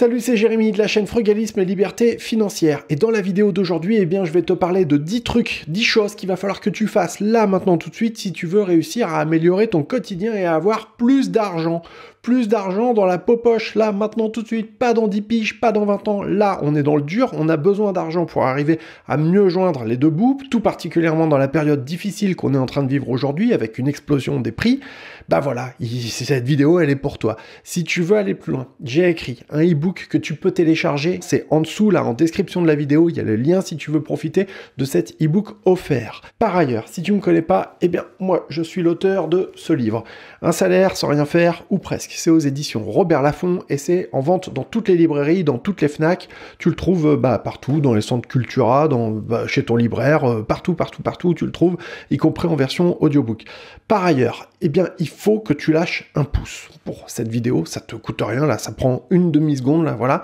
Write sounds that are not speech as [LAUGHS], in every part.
Salut, c'est Jérémy de la chaîne Frugalisme et Liberté Financière. Et dans la vidéo d'aujourd'hui, eh bien, je vais te parler de 10 trucs, 10 choses qu'il va falloir que tu fasses là maintenant tout de suite si tu veux réussir à améliorer ton quotidien et à avoir plus d'argent. Plus d'argent dans la poche là maintenant tout de suite, pas dans 10 piges, pas dans 20 ans. Là, on est dans le dur, on a besoin d'argent pour arriver à mieux joindre les deux bouts, tout particulièrement dans la période difficile qu'on est en train de vivre aujourd'hui avec une explosion des prix bah voilà, cette vidéo, elle est pour toi. Si tu veux aller plus loin, j'ai écrit un e-book que tu peux télécharger. C'est en dessous, là, en description de la vidéo, il y a le lien si tu veux profiter de cet e-book offert. Par ailleurs, si tu ne me connais pas, eh bien, moi, je suis l'auteur de ce livre. Un salaire sans rien faire, ou presque. C'est aux éditions Robert Laffont et c'est en vente dans toutes les librairies, dans toutes les FNAC. Tu le trouves euh, bah, partout, dans les centres Cultura, bah, chez ton libraire, euh, partout, partout, partout, tu le trouves, y compris en version audiobook. Par ailleurs, eh bien, il faut que tu lâches un pouce pour cette vidéo. Ça te coûte rien, là, ça prend une demi-seconde, là, voilà.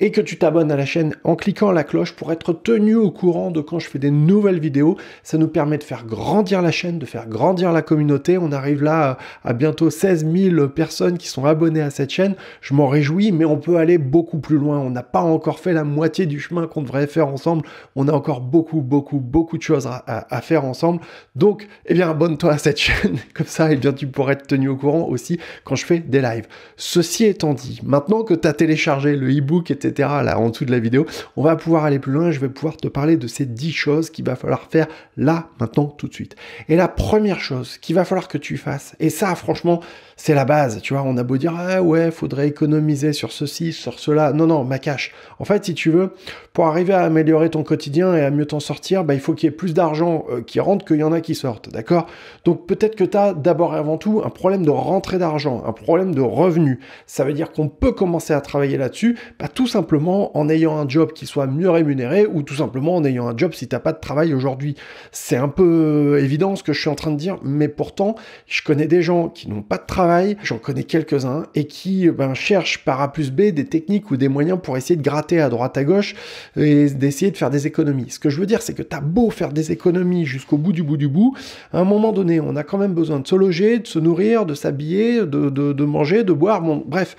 Et que tu t'abonnes à la chaîne en cliquant la cloche pour être tenu au courant de quand je fais des nouvelles vidéos. Ça nous permet de faire grandir la chaîne, de faire grandir la communauté. On arrive là euh, à, bientôt 16 000 personnes qui sont abonnées à cette chaîne. Je m'en réjouis, mais on peut aller beaucoup plus loin. On n'a pas encore fait la moitié du chemin qu'on devrait faire ensemble. On a encore beaucoup, beaucoup, beaucoup de choses à, à faire ensemble. Donc, eh bien, abonne-toi à cette [LAUGHS] chaîne. Comme ça, eh bien, tu pourras être tenu au courant aussi quand je fais des lives. Ceci étant dit, maintenant que tu as téléchargé le e-book, etc., là en dessous de la vidéo, on va pouvoir aller plus loin. Je vais pouvoir te parler de ces 10 choses qu'il va falloir faire là, maintenant, tout de suite. Et la première chose qu'il va falloir que tu fasses, et ça, franchement, c'est la base. Tu vois, on a beau dire, ah ouais, faudrait économiser sur ceci, sur cela. Non, non, ma cache. En fait, si tu veux, pour arriver à améliorer ton quotidien et à mieux t'en sortir, bah, il faut qu'il y ait plus d'argent euh, qui rentre qu'il y en a qui sortent. D'accord Donc peut-être que tu as d'abord et avant tout un problème de rentrée d'argent, un problème de revenus. Ça veut dire qu'on peut commencer à travailler là-dessus, pas tout simplement en ayant un job qui soit mieux rémunéré ou tout simplement en ayant un job si t'as pas de travail aujourd'hui. C'est un peu euh, évident ce que je suis en train de dire, mais pourtant, je connais des gens qui n'ont pas de travail, j'en connais quelques-uns, et qui ben, cherchent par A plus B des techniques ou des moyens pour essayer de gratter à droite à gauche et d'essayer de faire des économies. Ce que je veux dire, c'est que tu as beau faire des économies jusqu'au bout du bout du bout, à un moment donné, on a quand même besoin de se loger, de se nourrir, de s'habiller, de, de, manger, de boire, bon, bref,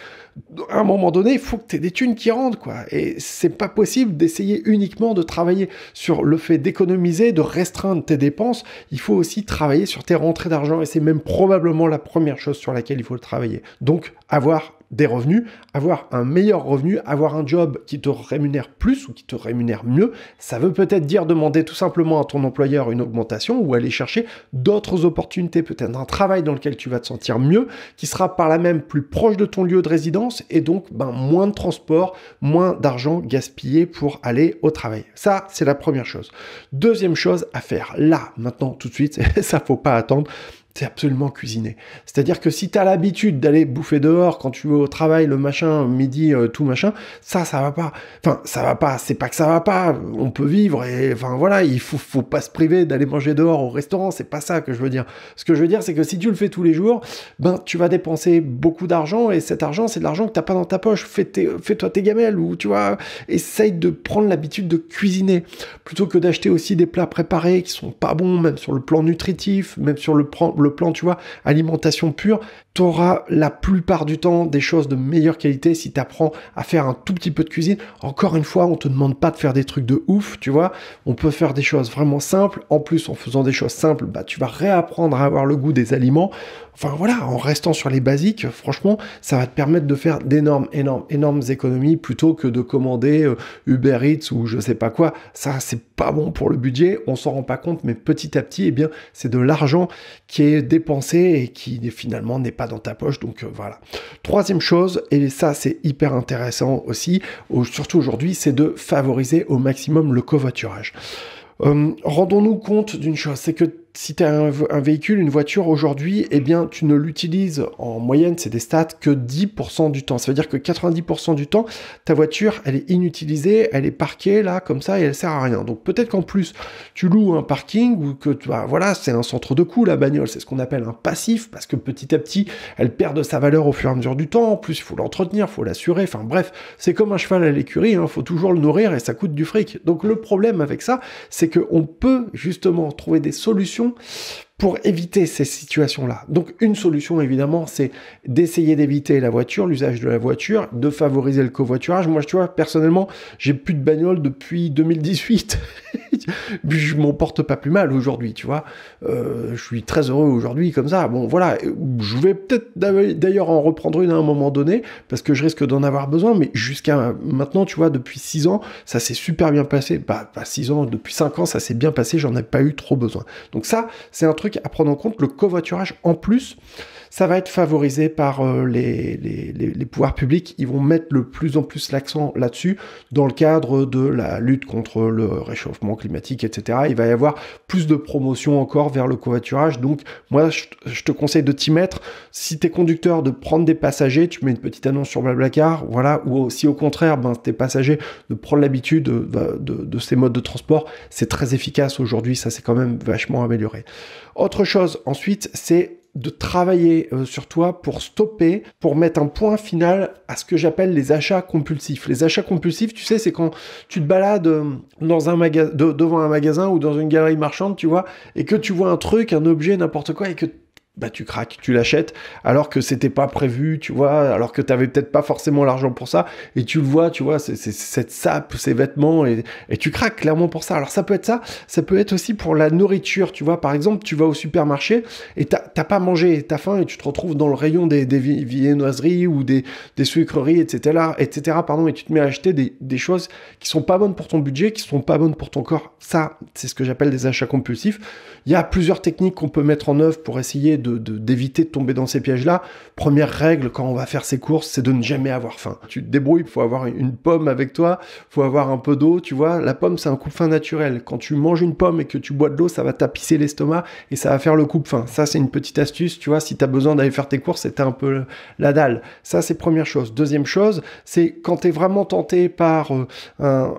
à un moment donné, il faut que tu aies des thunes qui rentrent, quoi. Et c'est pas possible d'essayer uniquement de travailler sur le fait d'économiser, de restreindre tes dépenses. Il faut aussi travailler sur tes rentrées d'argent et c'est même probablement la première chose sur laquelle il faut travailler. Donc, avoir des revenus, avoir un meilleur revenu, avoir un job qui te rémunère plus ou qui te rémunère mieux, ça veut peut-être dire demander tout simplement à ton employeur une augmentation ou aller chercher d'autres opportunités, peut-être un travail dans lequel tu vas te sentir mieux, qui sera par la même plus proche de ton lieu de résidence et donc ben, moins de transport, moins d'argent gaspillé pour aller au travail. Ça, c'est la première chose. Deuxième chose à faire, là, maintenant, tout de suite, [LAUGHS] ça faut pas attendre, c'est absolument cuisiner. C'est-à-dire que si tu as l'habitude d'aller bouffer dehors quand tu vas au travail, le machin, midi, euh, tout machin, ça, ça va pas. Enfin, ça va pas, c'est pas que ça va pas, on peut vivre et enfin voilà, il faut, faut pas se priver d'aller manger dehors au restaurant, c'est pas ça que je veux dire. Ce que je veux dire, c'est que si tu le fais tous les jours, ben tu vas dépenser beaucoup d'argent et cet argent, c'est de l'argent que t'as pas dans ta poche. Fais-toi tes gamelles ou tu vois, essaye de prendre l'habitude de cuisiner plutôt que d'acheter aussi des plats préparés qui sont pas bons, même sur le plan nutritif, même sur le plan. Le plan, tu vois, alimentation pure, tu auras la plupart du temps des choses de meilleure qualité si tu apprends à faire un tout petit peu de cuisine. Encore une fois, on te demande pas de faire des trucs de ouf, tu vois. On peut faire des choses vraiment simples. En plus, en faisant des choses simples, bah, tu vas réapprendre à avoir le goût des aliments. Enfin voilà, en restant sur les basiques, franchement, ça va te permettre de faire d'énormes, énormes, énormes économies plutôt que de commander euh, Uber Eats ou je sais pas quoi. Ça, c'est pas bon pour le budget. On s'en rend pas compte, mais petit à petit, eh bien, c'est de l'argent qui est dépensé et qui finalement n'est pas dans ta poche. Donc euh, voilà. Troisième chose, et ça c'est hyper intéressant aussi, surtout aujourd'hui, c'est de favoriser au maximum le covoiturage. Hum, rendons-nous compte d'une chose, c'est que si tu as un, véhicule, une voiture aujourd'hui, eh bien, tu ne l'utilises en moyenne, c'est des stats, que 10% du temps. Ça veut dire que 90% du temps, ta voiture, elle est inutilisée, elle est parquée là, comme ça, et elle sert à rien. Donc peut-être qu'en plus, tu loues un parking ou que, bah, voilà, c'est un centre de coût, la bagnole. C'est ce qu'on appelle un passif, parce que petit à petit, elle perd de sa valeur au fur et à mesure du temps. En plus, il faut l'entretenir, il faut l'assurer. Enfin bref, c'est comme un cheval à l'écurie, il hein. faut toujours le nourrir et ça coûte du fric. Donc le problème avec ça, c'est qu'on peut justement trouver des solutions Richtung. pour éviter ces situations-là. Donc une solution, évidemment, c'est d'essayer d'éviter la voiture, l'usage de la voiture, de favoriser le covoiturage. Moi, tu vois, personnellement, j'ai plus de bagnole depuis 2018. [LAUGHS] je m'en porte pas plus mal aujourd'hui, tu vois. Euh, je suis très heureux aujourd'hui comme ça. Bon, voilà, je vais peut-être d'ailleurs en reprendre une à un moment donné, parce que je risque d'en avoir besoin, mais jusqu'à maintenant, tu vois, depuis 6 ans, ça s'est super bien passé. Bah, pas 6 ans, depuis 5 ans, ça s'est bien passé, j'en ai pas eu trop besoin. Donc ça, c'est un truc à prendre en compte, le covoiturage en plus, ça va être favorisé par euh, les, pouvoirs publics. Ils vont mettre le plus en plus l'accent là-dessus dans le cadre de la lutte contre le réchauffement climatique, etc. Il va y avoir plus de promotion encore vers le covoiturage. Donc moi, je, te conseille de t'y mettre. Si t'es conducteur, de prendre des passagers, tu mets une petite annonce sur Blablacar, voilà. Ou si au contraire, ben, t'es passager, de prendre l'habitude euh, de, ces modes de transport, c'est très efficace aujourd'hui. Ça, c'est quand même vachement amélioré. Autre chose ensuite, c'est de travailler euh, sur toi pour stopper, pour mettre un point final à ce que j'appelle les achats compulsifs. Les achats compulsifs, tu sais, c'est quand tu te balades euh, dans un devant un magasin ou dans une galerie marchande, tu vois, et que tu vois un truc, un objet, n'importe quoi, et que bah tu craques, tu l'achètes, alors que c'était pas prévu, tu vois, alors que tu avais peut-être pas forcément l'argent pour ça, et tu le vois, tu vois, c'est cette sape, ces vêtements, et, et, tu craques clairement pour ça. Alors ça peut être ça, ça peut être aussi pour la nourriture, tu vois, par exemple, tu vas au supermarché et t'as pas mangé, t'as faim, et tu te retrouves dans le rayon des, des viennoiseries ou des, sucreries, etc., etc., pardon, et tu te mets à acheter des, des choses qui sont pas bonnes pour ton budget, qui sont pas bonnes pour ton corps. Ça, c'est ce que j'appelle des achats compulsifs. Il y a plusieurs techniques qu'on peut mettre en œuvre pour essayer de d'éviter de, tomber dans ces pièges-là. Première règle quand on va faire ses courses, c'est de ne jamais avoir faim. Tu te débrouilles, il faut avoir une pomme avec toi, il faut avoir un peu d'eau, tu vois. La pomme, c'est un coupe-faim naturel. Quand tu manges une pomme et que tu bois de l'eau, ça va tapisser l'estomac et ça va faire le coupe-faim. Ça, c'est une petite astuce, tu vois. Si tu as besoin d'aller faire tes courses, c'était un peu la dalle. Ça, c'est première chose. Deuxième chose, c'est quand tu es vraiment tenté par euh,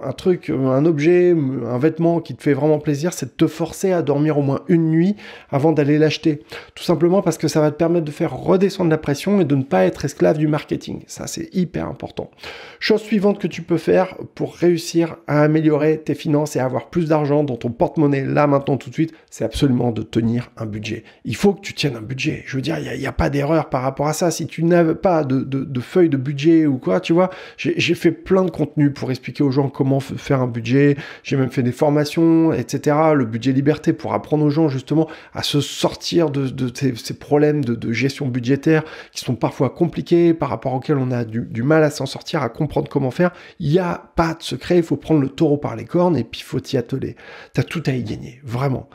un, truc, euh, un objet, euh, un vêtement qui te fait vraiment plaisir, c'est de te forcer à dormir au moins une nuit avant d'aller l'acheter. Tout simplement simplement parce que ça va te permettre de faire redescendre la pression et de ne pas être esclave du marketing. Ça, c'est hyper important. Chose suivante que tu peux faire pour réussir à améliorer tes finances et avoir plus d'argent dans ton porte-monnaie là, maintenant, tout de suite, c'est absolument de tenir un budget. Il faut que tu tiennes un budget. Je veux dire, il n'y a, pas d'erreur par rapport à ça. Si tu n'as pas de, de, de feuille de budget ou quoi, tu vois, j'ai fait plein de contenus pour expliquer aux gens comment faire un budget. J'ai même fait des formations, etc. Le budget liberté pour apprendre aux gens justement à se sortir de, de tes ces, problèmes de, gestion budgétaire qui sont parfois compliqués, par rapport auxquels on a du, du mal à s'en sortir, à comprendre comment faire, il n'y a pas de secret, il faut prendre le taureau par les cornes et puis il faut t'y atteler. Tu as tout à y gagner, vraiment.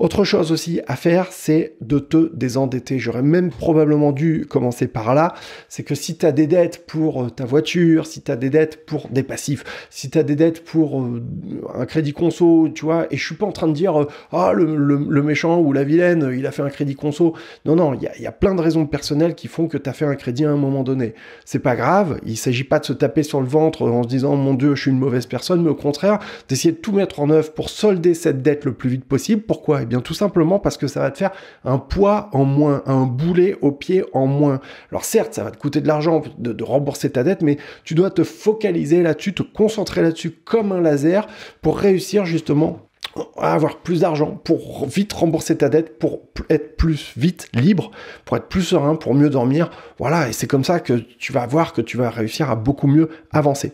Autre chose aussi à faire, c'est de te désendetter. J'aurais même probablement dû commencer par là. C'est que si tu as des dettes pour euh, ta voiture, si tu as des dettes pour des passifs, si tu as des dettes pour euh, un crédit conso, tu vois, et je suis pas en train de dire euh, ah le, méchant ou la vilaine, il a fait un crédit conso. Non, non, il y, a, plein de raisons personnelles qui font que tu as fait un crédit à un moment donné. C'est pas grave, il s'agit pas de se taper sur le ventre en se disant mon Dieu, je suis une mauvaise personne, mais au contraire, d'essayer de tout mettre en œuvre pour solder cette dette le plus vite possible. Pourquoi eh eh bien tout simplement parce que ça va te faire un poids en moins, un boulet au pied en moins. Alors certes, ça va te coûter de l'argent de, de rembourser ta dette, mais tu dois te focaliser là-dessus, te concentrer là-dessus comme un laser pour réussir justement avoir plus d'argent, pour vite rembourser ta dette, pour être plus vite libre, pour être plus serein, pour mieux dormir. Voilà, et c'est comme ça que tu vas voir que tu vas réussir à beaucoup mieux avancer.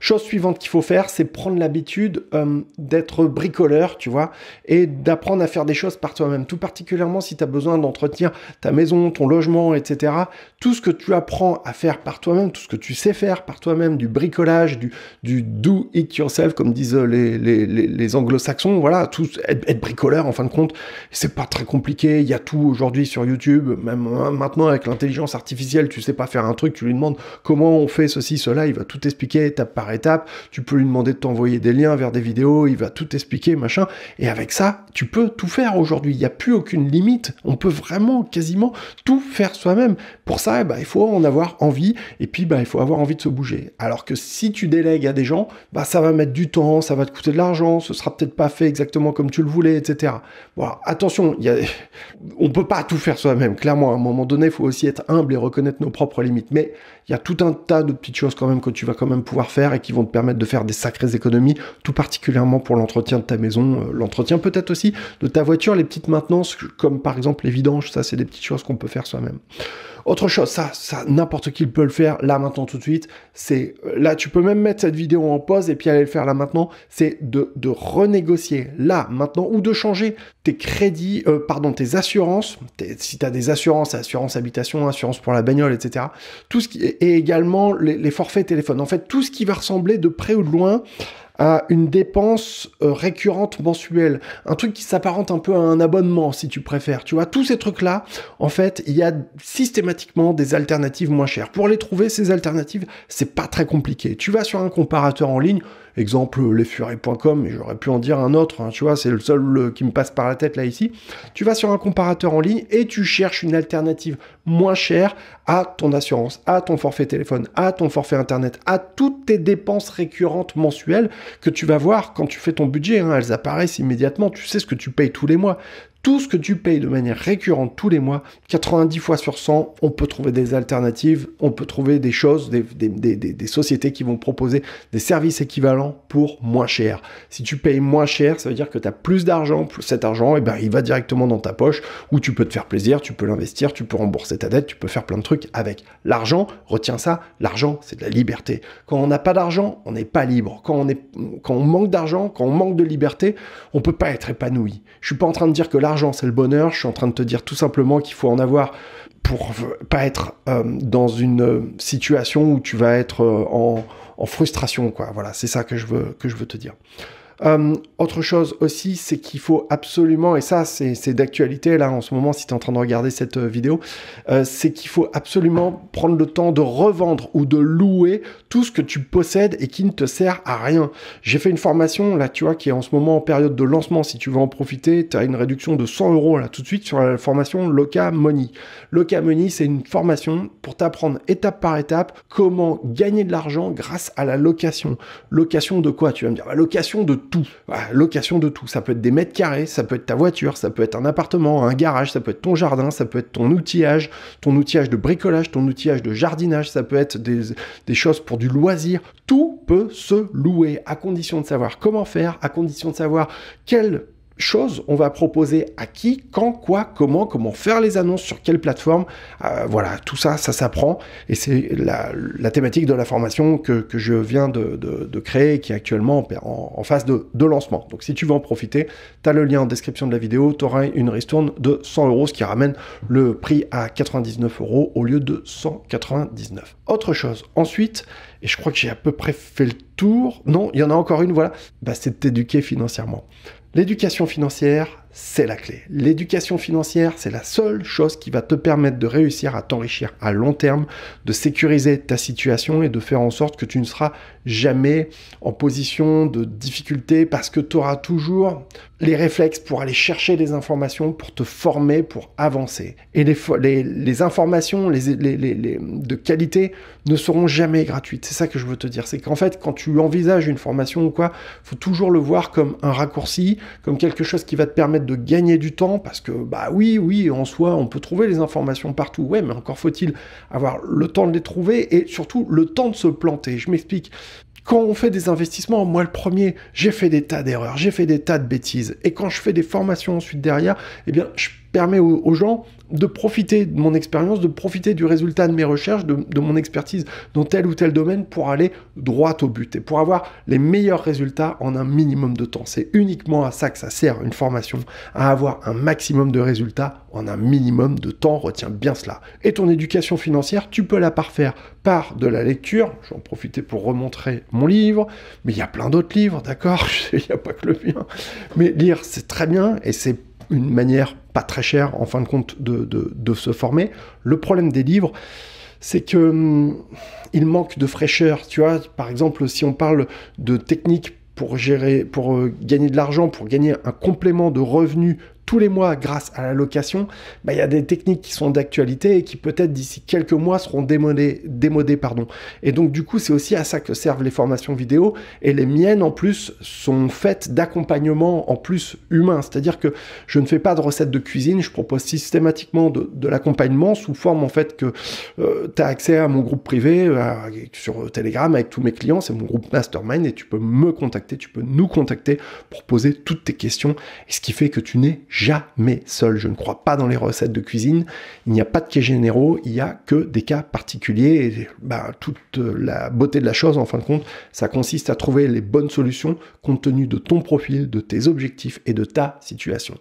Chose suivante qu'il faut faire, c'est prendre l'habitude euh, d'être bricoleur, tu vois, et d'apprendre à faire des choses par toi-même. Tout particulièrement si tu as besoin d'entretenir ta maison, ton logement, etc. Tout ce que tu apprends à faire par toi-même, tout ce que tu sais faire par toi-même, du bricolage, du, du do it yourself, comme disent les anglo-saxons, voilà, tout, être, être, bricoleur en fin de compte, c'est pas très compliqué. Il y a tout aujourd'hui sur YouTube, même hein, maintenant avec l'intelligence artificielle, tu sais pas faire un truc, tu lui demandes comment on fait ceci, cela, il va tout expliquer étape par étape. Tu peux lui demander de t'envoyer des liens vers des vidéos, il va tout expliquer, machin. Et avec ça, tu peux tout faire aujourd'hui. Il n'y a plus aucune limite. On peut vraiment quasiment tout faire soi-même. Pour ça, bah, il faut en avoir envie et puis bah, il faut avoir envie de se bouger. Alors que si tu délègues à des gens, bah, ça va mettre du temps, ça va te coûter de l'argent, ce sera peut-être pas fait exactement comme tu le voulais, etc. attention, y ne [LAUGHS] on peut pas tout faire soi-même, clairement. À un moment donné, il faut aussi être humble et reconnaître nos propres limites. Mais il y a tout un tas de petites choses quand même que tu vas quand même pouvoir faire et qui vont te permettre de faire des sacrées économies, tout particulièrement pour l'entretien de ta maison, euh, l'entretien peut-être aussi de ta voiture, les petites maintenances, comme par exemple les vidanges, ça c'est des petites choses qu'on peut faire soi-même. Autre chose, ça, ça n'importe qui peut le faire là maintenant tout de suite. C'est euh, là, tu peux même mettre cette vidéo en pause et puis aller le faire là maintenant. C'est de, de renégocier là maintenant ou de changer tes crédits, euh, pardon, tes assurances, si tu as des assurances, assurance habitation, assurance pour la bagnole, etc. Tout ce qui, et également les, forfaits téléphone. En fait, tout ce qui va ressembler de près ou de loin à une dépense euh, récurrente mensuelle, un truc qui s'apparente un peu à un abonnement si tu préfères. Tu vois, tous ces trucs-là, en fait, il y a systématiquement des alternatives moins chères. Pour les trouver, ces alternatives, c'est pas très compliqué. Tu vas sur un comparateur en ligne, exemple lesfurets.com, et j'aurais pu en dire un autre, hein, tu vois, c'est le seul qui me passe par la tête là ici. Tu vas sur un comparateur en ligne et tu cherches une alternative moins chère à ton assurance, à ton forfait téléphone, à ton forfait internet, à toutes tes dépenses récurrentes mensuelles que tu vas voir quand tu fais ton budget. Hein. elles apparaissent immédiatement, tu sais ce que tu payes tous les mois tout ce que tu payes de manière récurrente tous les mois, 90 fois sur 100, on peut trouver des alternatives, on peut trouver des choses, des, sociétés qui vont proposer des services équivalents pour moins cher. Si tu payes moins cher, ça veut dire que tu as plus d'argent, plus cet argent, et eh ben, il va directement dans ta poche, où tu peux te faire plaisir, tu peux l'investir, tu peux rembourser ta dette, tu peux faire plein de trucs avec. L'argent, retiens ça, l'argent, c'est de la liberté. Quand on n'a pas d'argent, on n'est pas libre. Quand on, est, quand on manque d'argent, quand on manque de liberté, on peut pas être épanoui. Je suis pas en train de dire que l'argent c'est le bonheur. Je suis en train de te dire tout simplement qu'il faut en avoir pour pas être euh, dans une euh, situation où tu vas être euh, en, en, frustration, quoi. Voilà, c'est ça que je veux, que je veux te dire. Euh, autre chose aussi, c'est qu'il faut absolument, et ça c'est d'actualité là en ce moment si tu es en train de regarder cette euh, vidéo, euh, c'est qu'il faut absolument prendre le temps de revendre ou de louer tout ce que tu possèdes et qui ne te sert à rien. J'ai fait une formation là, tu vois, qui est en ce moment en période de lancement. Si tu veux en profiter, tu as une réduction de 100 euros là tout de suite sur la formation Loca Money. Loca Money, c'est une formation pour t'apprendre étape par étape comment gagner de l'argent grâce à la location. Location de quoi Tu vas me dire, la bah, location de tout. location de tout. Ça peut être des mètres carrés, ça peut être ta voiture, ça peut être un appartement, un garage, ça peut être ton jardin, ça peut être ton outillage, ton outillage de bricolage, ton outillage de jardinage, ça peut être des, choses pour du loisir. Tout peut se louer à condition de savoir comment faire, à condition de savoir quel Chose, on va proposer à qui, quand, quoi, comment, comment faire les annonces, sur quelle plateforme. Euh, voilà, tout ça, ça s'apprend. Et c'est la, thématique de la formation que, je viens de, créer qui est actuellement en, en phase de, lancement. Donc si tu veux en profiter, tu as le lien en description de la vidéo. Tu auras une ristourne de 100 euros, ce qui ramène le prix à 99 euros au lieu de 199. Autre chose, ensuite, et je crois que j'ai à peu près fait le tour. Non, il y en a encore une, voilà. Bah, c'est t'éduquer financièrement l'éducation financière c'est la clé. L'éducation financière, c'est la seule chose qui va te permettre de réussir à t'enrichir à long terme, de sécuriser ta situation et de faire en sorte que tu ne seras jamais en position de difficulté parce que tu auras toujours les réflexes pour aller chercher des informations, pour te former, pour avancer. Et les, informations de qualité ne seront jamais gratuites. C'est ça que je veux te dire. C'est qu'en fait, quand tu envisages une formation ou quoi, faut toujours le voir comme un raccourci, comme quelque chose qui va te permettre de gagner du temps parce que, bah oui, oui, en soi, on peut trouver les informations partout. Ouais, mais encore faut-il avoir le temps de les trouver et surtout le temps de se planter. Je m'explique quand on fait des investissements, moi le premier, j'ai fait des tas d'erreurs, j'ai fait des tas de bêtises. Et quand je fais des formations ensuite derrière, eh bien, je permet aux, gens de profiter de mon expérience, de profiter du résultat de mes recherches, de, mon expertise dans tel ou tel domaine pour aller droit au but et pour avoir les meilleurs résultats en un minimum de temps. C'est uniquement à ça que ça sert une formation, à avoir un maximum de résultats en un minimum de temps. Retiens bien cela. Et ton éducation financière, tu peux la parfaire par de la lecture. Je vais en profiter pour remontrer mon livre, mais il y a plein d'autres livres, d'accord [LAUGHS] Il n'y a pas que le mien. Mais lire, c'est très bien et c'est une manière pas très chère, en fin de compte, de, se former. Le problème des livres, c'est que hum, il manque de fraîcheur. Tu vois, par exemple, si on parle de techniques pour gérer, pour euh, gagner de l'argent, pour gagner un complément de revenus tous les mois grâce à la location, bah, il y a des techniques qui sont d'actualité et qui peut-être d'ici quelques mois seront démodées. pardon. Et donc du coup, c'est aussi à ça que servent les formations vidéo. Et les miennes, en plus, sont faites d'accompagnement en plus humain. C'est-à-dire que je ne fais pas de recettes de cuisine, je propose systématiquement de, l'accompagnement sous forme en fait que euh, tu as accès à mon groupe privé euh, sur euh, Telegram avec tous mes clients, c'est mon groupe mastermind et tu peux me contacter, tu peux nous contacter pour poser toutes tes questions, ce qui fait que tu n'es jamais seul. Je ne crois pas dans les recettes de cuisine. Il n'y a pas de cas généraux, il n'y a que des cas particuliers. Ben, toute la beauté de la chose, en fin de compte, ça consiste à trouver les bonnes solutions compte tenu de ton profil, de tes objectifs et de ta situation.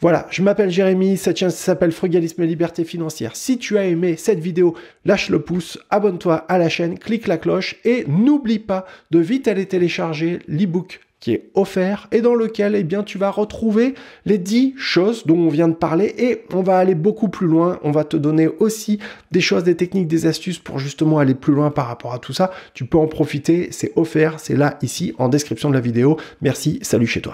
Voilà, je m'appelle Jérémy, cette chaîne s'appelle Frugalisme et Liberté Financière. Si tu as aimé cette vidéo, lâche le pouce, abonne-toi à la chaîne, clique la cloche et n'oublie pas de vite aller télécharger l'ebook qui est offert et dans lequel eh bien, tu vas retrouver les 10 choses dont on vient de parler et on va aller beaucoup plus loin. On va te donner aussi des choses, des techniques, des astuces pour justement aller plus loin par rapport à tout ça. Tu peux en profiter, c'est offert, c'est là ici en description de la vidéo. Merci, salut chez toi.